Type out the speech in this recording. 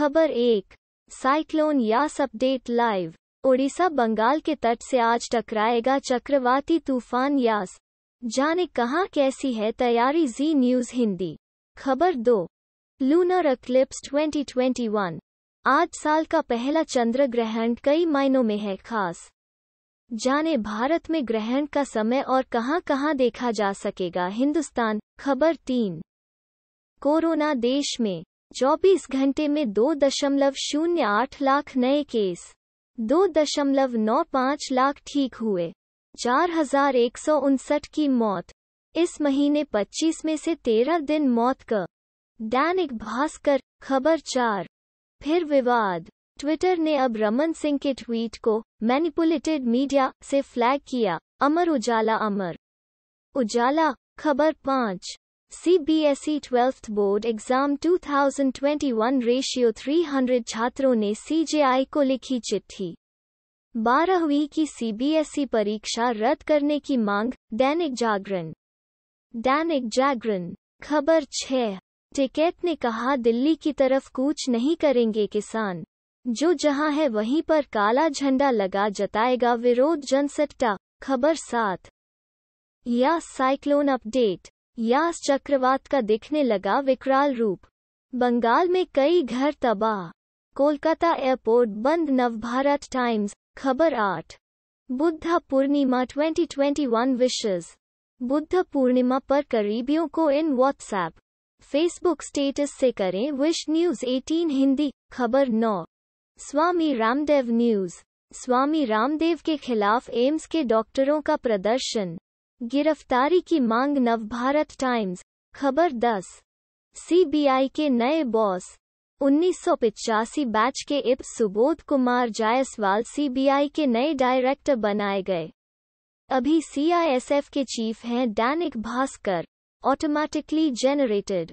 खबर एक cyclone Yaas update live Odisha Bengal के तट से आज टकराएगा चक्रवाती तूफान यास जाने कहाँ कैसी है तैयारी जी न्यूज हिंदी खबर दो लूनर अक्लिप्स 2021 आज साल का पहला चंद्र ग्रहण कई मायनों में है खास जाने भारत में ग्रहण का समय और कहां कहां देखा जा सकेगा हिंदुस्तान खबर तीन कोरोना देश में चौबीस घंटे में दो दशमलव शून्य आठ लाख नए केस दो दशमलव नौ पाँच लाख ठीक हुए चार हजार एक सौ उनसठ की मौत इस महीने पच्चीस में से तेरह दिन मौत का दैनिक भास्कर खबर चार फिर विवाद ट्विटर ने अब रमन सिंह के ट्वीट को मैनिपुलेटेड मीडिया से फ्लैग किया अमर उजाला अमर उजाला खबर पाँच CBSE twelfth board exam 2021 ratio 300 छात्रों ने सीजेआई को लिखी चिट्ठी बारहवीं की सीबीएसई e परीक्षा रद्द करने की मांग दैनिक जागरण दैनिक जागरण खबर छह टिकैत ने कहा दिल्ली की तरफ कूच नहीं करेंगे किसान जो जहां है वहीं पर काला झंडा लगा जताएगा विरोध जनसट्टा खबर सात या साइक्लोन अपडेट यास चक्रवात का दिखने लगा विकराल रूप बंगाल में कई घर तबाह कोलकाता एयरपोर्ट बंद नवभारत टाइम्स खबर आठ बुद्ध पूर्णिमा 2021 विशेष बुद्ध पूर्णिमा पर करीबियों को इन व्हाट्सएप फेसबुक स्टेटस से करें विश न्यूज 18 हिंदी खबर 9 स्वामी रामदेव न्यूज स्वामी रामदेव के खिलाफ एम्स के डॉक्टरों का प्रदर्शन गिरफ्तारी की मांग नवभारत टाइम्स खबर 10 सीबीआई के नए बॉस उन्नीस बैच के इप सुबोध कुमार जायसवाल सीबीआई के नए डायरेक्टर बनाए गए अभी सीआईएसएफ के चीफ हैं डैनिक भास्कर ऑटोमैटिकली जेनरेटेड